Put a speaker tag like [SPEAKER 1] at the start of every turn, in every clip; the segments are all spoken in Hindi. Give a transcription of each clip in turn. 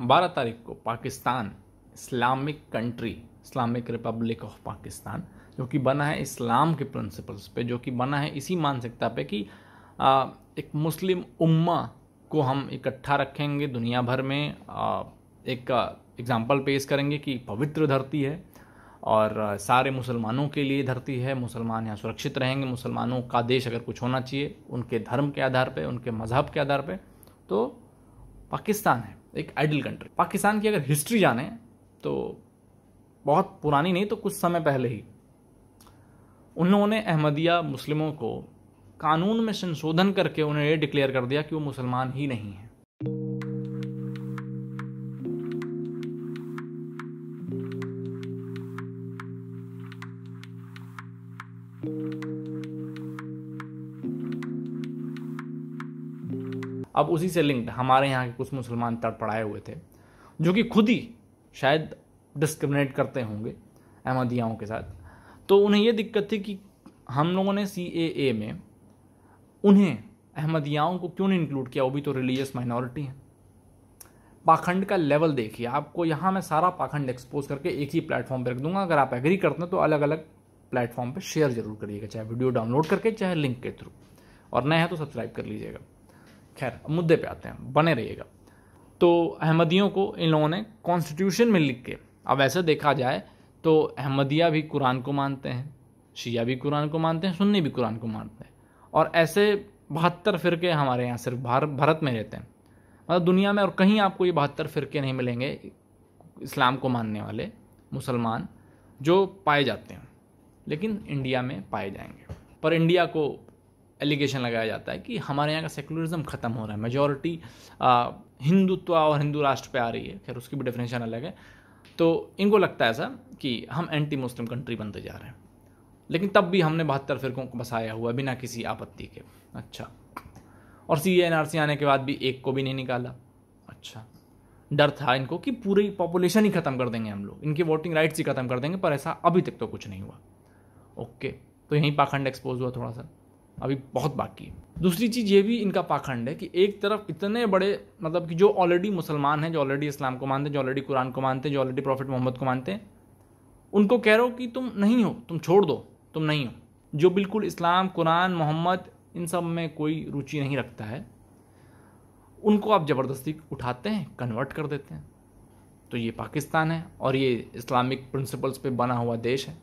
[SPEAKER 1] बारह तारीख को Pakistan Islamic country Islamic republic of Pakistan जो कि बना है इस्लाम के प्रिंसिपल्स पे जो कि बना है इसी मानसिकता पे कि आ, एक मुस्लिम उम्मा को हम इकट्ठा रखेंगे दुनिया भर में आ, एक एग्ज़ाम्पल पेश करेंगे कि पवित्र धरती है और सारे मुसलमानों के लिए धरती है मुसलमान यहाँ सुरक्षित रहेंगे मुसलमानों का देश अगर कुछ होना चाहिए उनके धर्म के आधार पर उनके मज़हब के आधार पर तो पाकिस्तान है एक आइडल कंट्री पाकिस्तान की अगर हिस्ट्री जाने तो बहुत पुरानी नहीं तो कुछ समय पहले ही उन लोगों ने अहमदिया मुस्लिमों को कानून में संशोधन करके उन्हें ये डिक्लेयर कर दिया कि वो मुसलमान ही नहीं हैं अब उसी से लिंक्ड हमारे यहाँ के कुछ मुसलमान पढ़ाए हुए थे जो कि खुद ही शायद डिस्क्रिमिनेट करते होंगे अहमदियाओं के साथ तो उन्हें यह दिक्कत थी कि हम लोगों ने सी ए में उन्हें अहमदियाओं को क्यों नहीं इंक्लूड किया वो भी तो रिलीजियस माइनॉरिटी हैं पाखंड का लेवल देखिए आपको यहाँ मैं सारा पाखंड एक्सपोज करके एक ही प्लेटफॉर्म पर रख दूंगा अगर आप एग्री करते हैं तो अलग अलग प्लेटफॉर्म पर शेयर जरूर करिएगा चाहे वीडियो डाउनलोड करके चाहे लिंक के थ्रू और नए हैं तो सब्सक्राइब कर लीजिएगा खैर मुद्दे पे आते हैं बने रहिएगा तो अहमदियों को इन लोगों ने कॉन्स्टिट्यूशन में लिख के अब ऐसे देखा जाए तो अहमदिया भी कुरान को मानते हैं शिया भी कुरान को मानते हैं सुन्नी भी कुरान को मानते हैं और ऐसे बहत्तर फिरके हमारे यहाँ सिर्फ भारत भारत में रहते हैं मतलब दुनिया में और कहीं आपको ये बहत्तर फिरके नहीं मिलेंगे इस्लाम को मानने वाले मुसलमान जो पाए जाते हैं लेकिन इंडिया में पाए जाएंगे पर इंडिया को एलिगेशन लगाया जाता है कि हमारे यहाँ का सेकुलरिज्म ख़त्म हो रहा है मेजोरिटी हिंदुत्व और हिंदू राष्ट्र पे आ रही है खैर उसकी भी डेफिनेशन अलग है तो इनको लगता है ऐसा कि हम एंटी मुस्लिम कंट्री बनते जा रहे हैं लेकिन तब भी हमने बहत्तर फिरकों को बसाया हुआ बिना किसी आपत्ति के अच्छा और सी एन आर सी आने के बाद भी एक को भी नहीं निकाला अच्छा डर था इनको कि पूरी पॉपुलेशन ही ख़त्म कर देंगे हम लोग इनकी वोटिंग राइट्स ही ख़त्म कर देंगे पर ऐसा अभी तक तो कुछ नहीं हुआ ओके तो यहीं पाखंड एक्सपोज हुआ थोड़ा सा अभी बहुत बाकी है दूसरी चीज़ ये भी इनका पाखंड है कि एक तरफ इतने बड़े मतलब कि जो ऑलरेडी मुसलमान हैं जो ऑलरेडी इस्लाम को मानते हैं जो ऑलरेडी कुरान को मानते हैं जो ऑलरेडी प्रॉफिट मोहम्मद को मानते हैं उनको कह रहे हो कि तुम नहीं हो तुम छोड़ दो तुम नहीं हो जो बिल्कुल इस्लाम कुरान मोहम्मद इन सब में कोई रुचि नहीं रखता है उनको आप ज़बरदस्ती उठाते हैं कन्वर्ट कर देते हैं तो ये पाकिस्तान है और ये इस्लामिक प्रिंसिपल्स पे बना हुआ देश है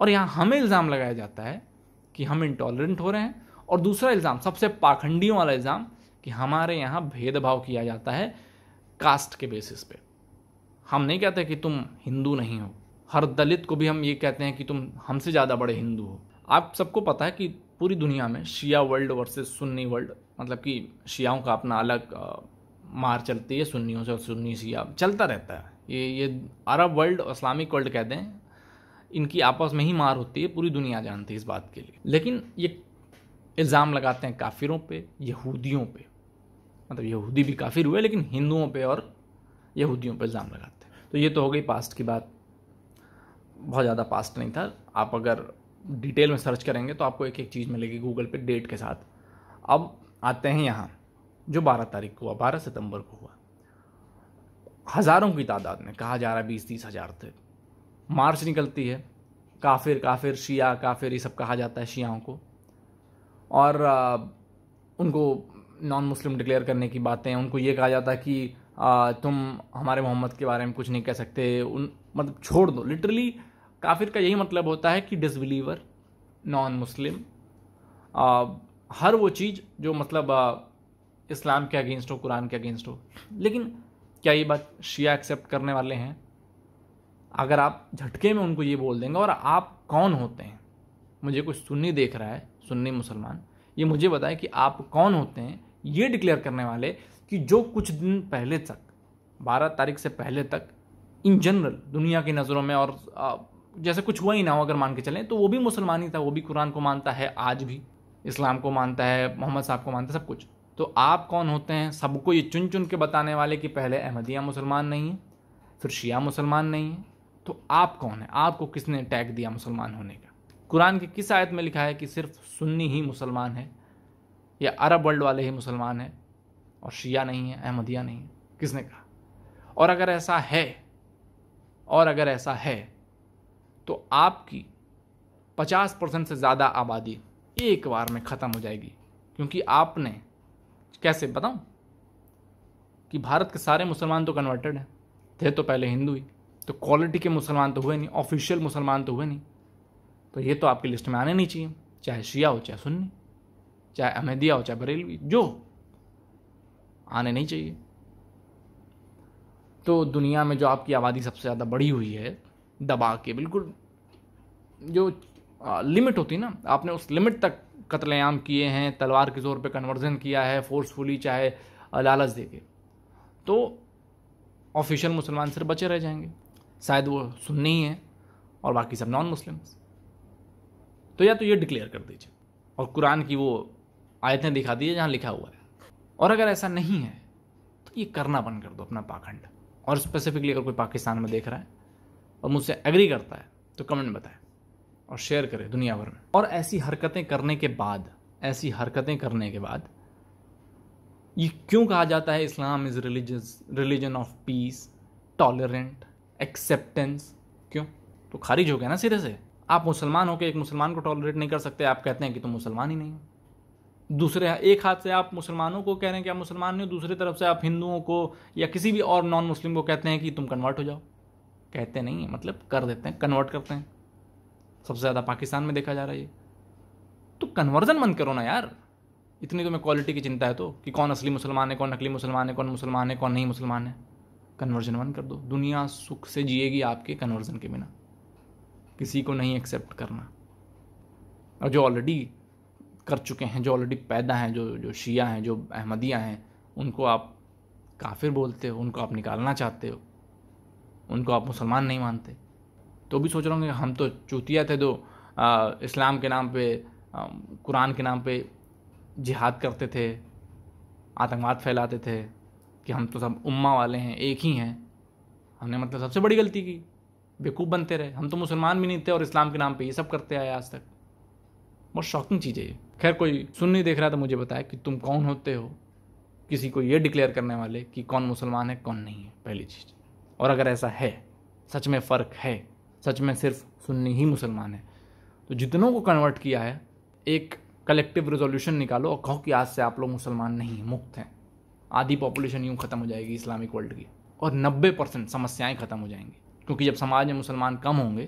[SPEAKER 1] और यहाँ हमें इल्ज़ाम लगाया जाता है कि हम इंटॉलरेंट हो रहे हैं और दूसरा इल्ज़ाम सबसे पाखंडियों वाला इल्ज़ाम कि हमारे यहाँ भेदभाव किया जाता है कास्ट के बेसिस पे हम नहीं कहते कि तुम हिंदू नहीं हो हर दलित को भी हम ये कहते हैं कि तुम हमसे ज़्यादा बड़े हिंदू हो आप सबको पता है कि पूरी दुनिया में Shia world versus Sunni world मतलब कि शियाओं का अपना अलग मार चलती है सुन्नियों से और सुन्नी शिया चलता रहता है ये ये अरब वर्ल्ड और इस्लामिक वर्ल्ड कहते हैं इनकी आपस में ही मार होती है पूरी दुनिया जानती है इस बात के लिए लेकिन ये इल्ज़ाम लगाते हैं काफिरों पे यहूदियों पे मतलब यहूदी भी काफिर हुए लेकिन हिंदुओं पे और यहूदियों पे इल्ज़ाम लगाते हैं तो ये तो हो गई पास्ट की बात बहुत ज़्यादा पास्ट नहीं था आप अगर डिटेल में सर्च करेंगे तो आपको एक एक चीज़ मिलेगी गूगल पे डेट के साथ अब आते हैं यहाँ जो बारह तारीख को हुआ बारह सितंबर को हुआ हज़ारों की तादाद में कहा जा रहा है बीस तीस हज़ार थे मार्च निकलती है काफिर काफिर शिया काफिर ये सब कहा जाता है शियाओं को और उनको नॉन मुस्लिम डिक्लेयर करने की बातें उनको ये कहा जाता है कि तुम हमारे मोहम्मद के बारे में कुछ नहीं कह सकते उन मतलब छोड़ दो लिटरली काफिर का यही मतलब होता है कि डिसबिलीवर नॉन मुस्लिम हर वो चीज़ जो मतलब इस्लाम के अगेंस्ट हो कुरान के अगेंस्ट हो लेकिन क्या ये बात शिया एक्सेप्ट करने वाले हैं अगर आप झटके में उनको ये बोल देंगे और आप कौन होते हैं मुझे कुछ सुन्नी देख रहा है सुन्नी मुसलमान ये मुझे बताए कि आप कौन होते हैं ये डिक्लेयर करने वाले कि जो कुछ दिन पहले तक बारह तारीख से पहले तक इन जनरल दुनिया की नज़रों में और जैसे कुछ हुआ ही ना हो अगर मान के चलें तो वो भी मुसलमान ही था वो भी कुरान को मानता है आज भी इस्लाम को मानता है मोहम्मद साहब को मानता है सब कुछ तो आप कौन होते हैं सबको ये चुन चुन के बताने वाले कि पहले अहमदिया मुसलमान नहीं है फिर शिया मुसलमान नहीं है तो आप कौन है आपको किसने टैग दिया मुसलमान होने का कुरान की किस आयत में लिखा है कि सिर्फ सुन्नी ही मुसलमान है या अरब वर्ल्ड वाले ही मुसलमान हैं और शिया नहीं है अहमदिया नहीं है किसने कहा और अगर ऐसा है और अगर ऐसा है तो आपकी पचास परसेंट से ज़्यादा आबादी एक बार में ख़त्म हो जाएगी क्योंकि आपने कैसे बताऊं कि भारत के सारे मुसलमान तो कन्वर्टेड हैं थे तो पहले हिंदू ही तो क्वालिटी के मुसलमान तो हुए नहीं ऑफिशियल मुसलमान तो हुए नहीं तो ये तो आपकी लिस्ट में आने नहीं चाहिए चाहे शिया हो चाहे सुन्नी चाहे अहमदिया हो चाहे बरेलवी जो आने नहीं चाहिए तो दुनिया में जो आपकी आबादी सबसे ज़्यादा बड़ी हुई है दबा के बिल्कुल जो आ, लिमिट होती ना आपने उस लिमिट तक कत्लेआम किए हैं तलवार के ज़ोर पे कन्वर्जन किया है फोर्सफुली चाहे लालच दे के तो ऑफिशियल मुसलमान सिर्फ बचे रह जाएंगे शायद वो सुनने ही हैं और बाकी सब नॉन मुस्लिम्स तो या तो ये डिक्लेयर कर दीजिए और कुरान की वो आयतें दिखा दीजिए जहाँ लिखा हुआ है और अगर ऐसा नहीं है तो ये करना बंद कर दो अपना पाखंड और स्पेसिफिकली अगर कोई पाकिस्तान में देख रहा है और मुझसे एग्री करता है तो कमेंट बताएं और शेयर करें दुनिया भर में और ऐसी हरकतें करने के बाद ऐसी हरकतें करने के बाद ये क्यों कहा जाता है Islam is release religion of peace tolerant acceptance क्यों तो खारिज हो गया ना सिरे से आप मुसलमान हो के एक मुसलमान को टॉलरेट नहीं कर सकते आप कहते हैं कि तुम मुसलमान ही नहीं हो दूसरे एक हाथ से आप मुसलमानों को कह रहे हैं कि आप मुसलमान नहीं हो दूसरी तरफ से आप हिंदुओं को या किसी भी और नॉन मुस्लिम को कहते हैं कि तुम कन्वर्ट हो जाओ कहते नहीं है मतलब कर देते हैं कन्वर्ट करते हैं सबसे ज़्यादा पाकिस्तान में देखा जा रहा है ये तो कन्वर्जन मन करो ना यार इतनी तुम्हें तो क्वालिटी की चिंता है तो कि कौन असली मुसलमान है कौन नकली मुसलमान है कौन मुसलमान है कौन नहीं मुसलमान है कन्वर्जन वन कर दो दुनिया सुख से जिएगी आपके कन्वर्जन के बिना किसी को नहीं एक्सेप्ट करना और जो ऑलरेडी कर चुके हैं जो ऑलरेडी पैदा हैं जो जो शिया हैं जो अहमदिया हैं उनको आप काफिर बोलते हो उनको आप निकालना चाहते हो उनको आप मुसलमान नहीं मानते तो भी सोच रहे होंगे हम तो चूतिया थे जो तो, इस्लाम के नाम पे कुरान के नाम पे जिहाद करते थे आतंकवाद फैलाते थे कि हम तो सब उम्मा वाले हैं एक ही हैं हमने मतलब सबसे बड़ी गलती की बेवकूफ़ बनते रहे हम तो मुसलमान भी नहीं थे और इस्लाम के नाम पे ये सब करते आए आज तक बहुत शॉकिंग चीज़ है ये खैर कोई सुन नहीं देख रहा तो मुझे बताया कि तुम कौन होते हो किसी को ये डिक्लेयर करने वाले कि कौन मुसलमान है कौन नहीं है पहली चीज़ और अगर ऐसा है सच में फ़र्क है सच में सिर्फ सुन्नी ही मुसलमान है तो जितनों को कन्वर्ट किया है एक कलेक्टिव रेजोल्यूशन निकालो और कहो कि आज से आप लोग मुसलमान नहीं हैं मुक्त हैं आधी पॉपुलेशन यूँ ख़त्म हो जाएगी इस्लामिक वर्ल्ड की और नब्बे परसेंट समस्याएँ ख़त्म हो जाएंगी क्योंकि जब समाज में मुसलमान कम होंगे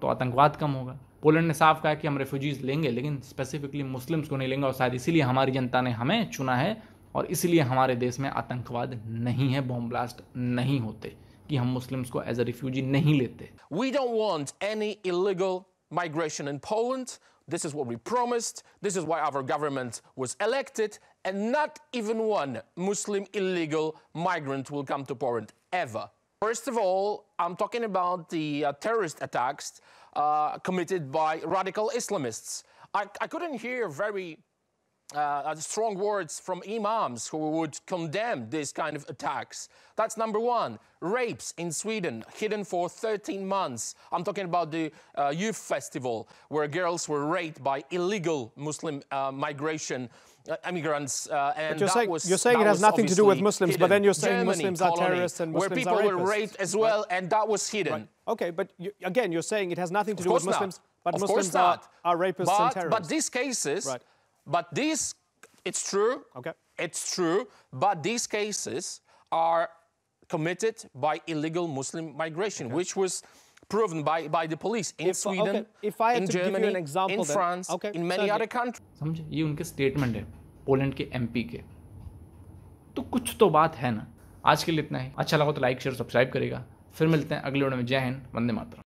[SPEAKER 1] तो आतंकवाद कम होगा पोलैंड ने साफ कहा कि हम रेफ्यूजीज़ लेंगे लेकिन स्पेसिफिकली मुस्लिम्स को नहीं लेंगे और शायद इसीलिए हमारी जनता ने हमें चुना है और इसलिए हमारे देश में आतंकवाद नहीं है बॉम्ब ब्लास्ट नहीं होते कि हम मुस्लिम्स को एज अ रिफ्यूजी नहीं लेते we don't want
[SPEAKER 2] any illegal migration in Poland this is what we promised this is why our government was elected and not even one Muslim illegal migrant will come to Poland ever. First of all, I'm talking about the uh, terrorist attacks uh, committed by radical Islamists. I, I couldn't hear very uh, uh, strong words from imams who would condemn these kind of attacks. That's number one. Rapes in Sweden, hidden for 13 months. I'm talking about the uh, youth festival where girls were raped by illegal Muslim uh, migration immigrants. Uh, uh, and but you're saying, was, you're saying it has nothing to do with Muslims, hidden. but then you're saying Germany, Muslims colony, are terrorists and Muslims are Where people were raped as well, right. and that was hidden. Right. Okay, but you, again, you're saying it has nothing to of do with Muslims, not. but of Muslims are, are, rapists but, and terrorists. But these cases, right. but these, it's true. Okay. It's true, but these cases are committed by illegal Muslim migration, okay. which was proven by, by the police in if, Sweden, okay. if I in Germany, an example in then. France, okay. in many other countries.
[SPEAKER 1] समझे ये उनके statement है Poland के MP के तो कुछ तो बात है ना आज के लिए इतना ही अच्छा लगा तो लाइक शेयर सब्सक्राइब करेगा फिर मिलते हैं अगले वीडियो में जय हिंद वंदे मातरम